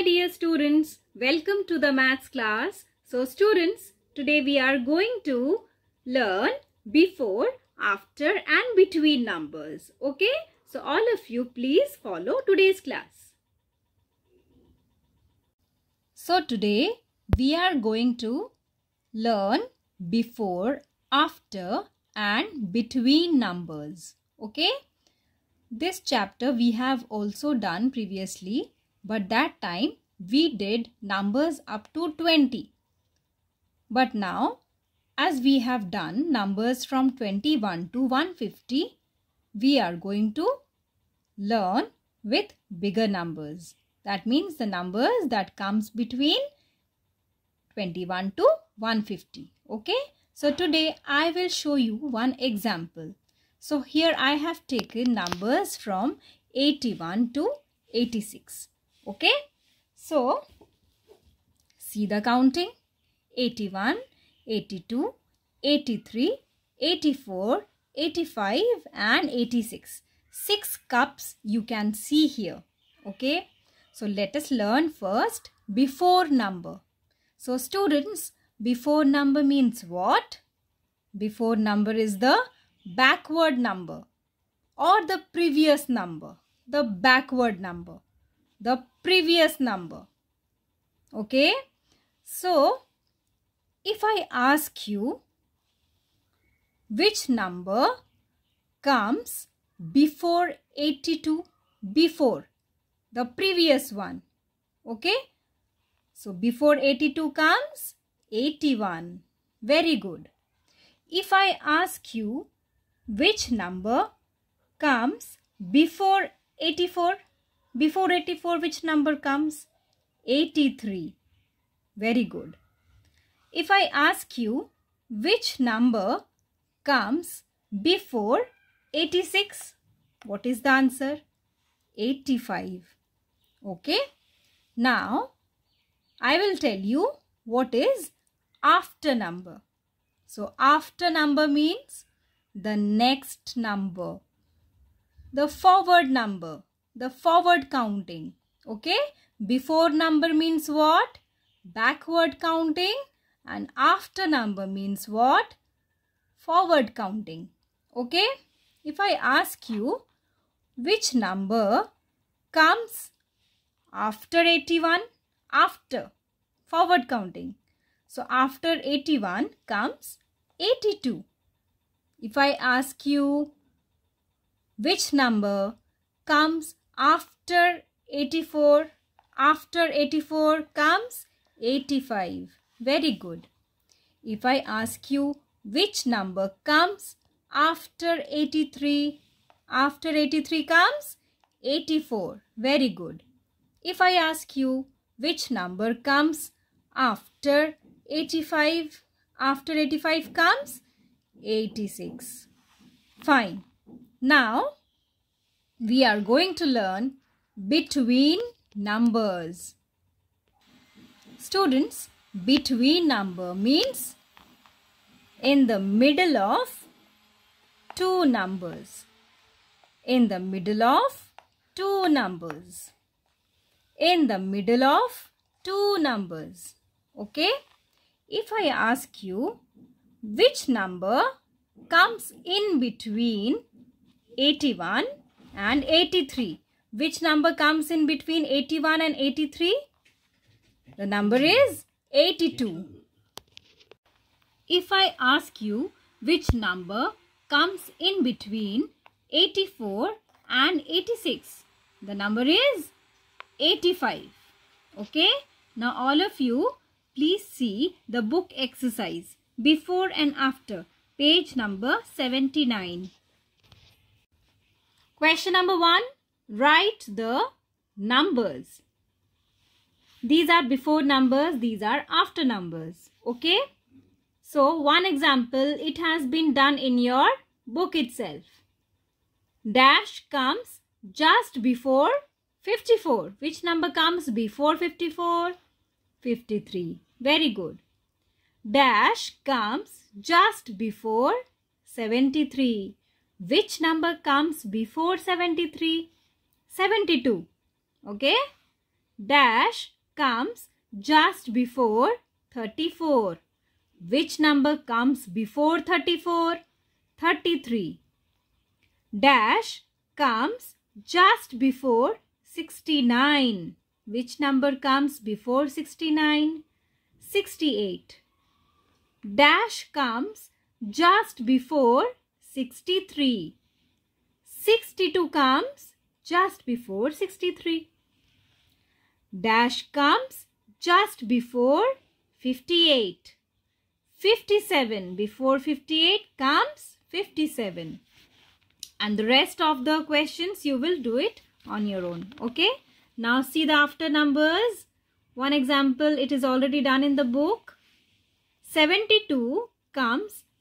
my dear students, welcome to the maths class. So students, today we are going to learn before, after and between numbers. Okay, so all of you please follow today's class. So today we are going to learn before, after and between numbers. Okay, this chapter we have also done previously but that time we did numbers up to 20. But now as we have done numbers from 21 to 150, we are going to learn with bigger numbers. That means the numbers that comes between 21 to 150. Okay. So today I will show you one example. So here I have taken numbers from 81 to 86. Okay. So, see the counting 81, 82, 83, 84, 85 and 86. 6 cups you can see here. Okay. So, let us learn first before number. So, students, before number means what? Before number is the backward number or the previous number, the backward number the previous number. Okay. So, if I ask you which number comes before 82 before the previous one okay so before 82 comes 81 very good if i ask you which number comes before 84 before 84, which number comes? 83. Very good. If I ask you which number comes before 86, what is the answer? 85. Okay. Now, I will tell you what is after number. So, after number means the next number, the forward number the forward counting. Okay. Before number means what? Backward counting. And after number means what? Forward counting. Okay. If I ask you which number comes after 81? After. Forward counting. So after 81 comes 82. If I ask you which number comes after 84 after 84 comes 85 very good if i ask you which number comes after 83 after 83 comes 84 very good if i ask you which number comes after 85 after 85 comes 86 fine now we are going to learn between numbers. Students, between number means in the middle of two numbers. In the middle of two numbers. In the middle of two numbers. Okay? If I ask you which number comes in between 81 and 83. Which number comes in between 81 and 83? The number is 82. If I ask you which number comes in between 84 and 86, the number is 85. Okay? Now all of you, please see the book exercise before and after page number 79. Question number one, write the numbers. These are before numbers, these are after numbers. Okay. So one example, it has been done in your book itself. Dash comes just before 54. Which number comes before 54? 53. Very good. Dash comes just before 73. Which number comes before 73? 72. Okay? Dash comes just before 34. Which number comes before 34? 33. Dash comes just before 69. Which number comes before 69? 68. Dash comes just before 63. 62 comes just before 63. Dash comes just before 58. 57 before 58 comes 57. And the rest of the questions you will do it on your own. Okay. Now see the after numbers. One example, it is already done in the book. 72 comes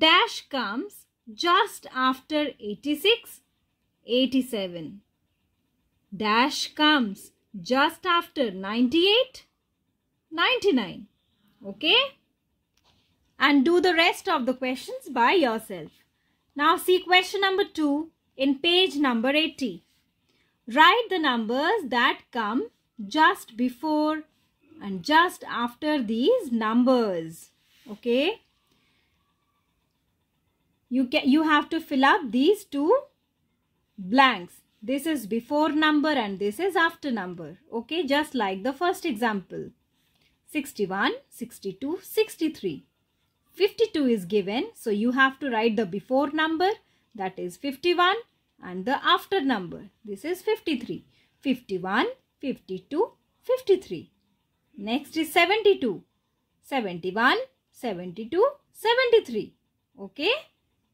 dash comes just after 86, 87. Dash comes just after 98, 99. Okay? And do the rest of the questions by yourself. Now see question number 2 in page number 80. Write the numbers that come just before and just after these numbers. Okay? you can you have to fill up these two blanks this is before number and this is after number okay just like the first example 61 62 63 52 is given so you have to write the before number that is 51 and the after number this is 53 51 52 53 next is 72 71 72 73 okay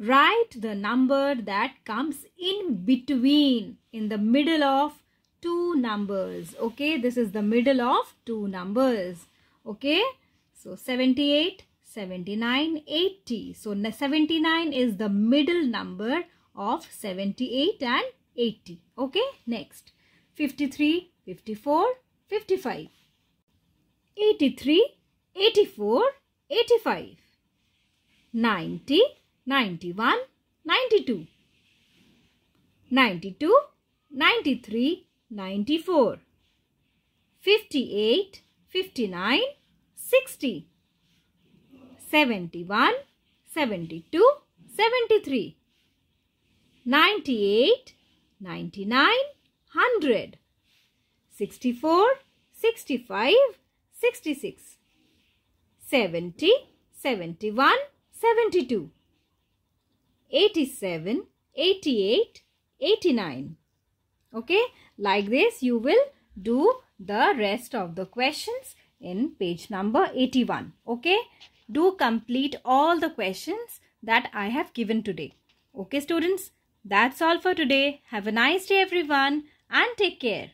write the number that comes in between in the middle of two numbers okay this is the middle of two numbers okay so 78 79 80 so 79 is the middle number of 78 and 80 okay next 53 54 55 83 84 85 90 91, 92, 92, 93, 94, 58, 59, 60, 71, 72, 73, 98, 99, 100, 64, 65, 66, 70, 71, 72. 87, 88, 89. Okay, like this you will do the rest of the questions in page number 81. Okay, do complete all the questions that I have given today. Okay students, that's all for today. Have a nice day everyone and take care.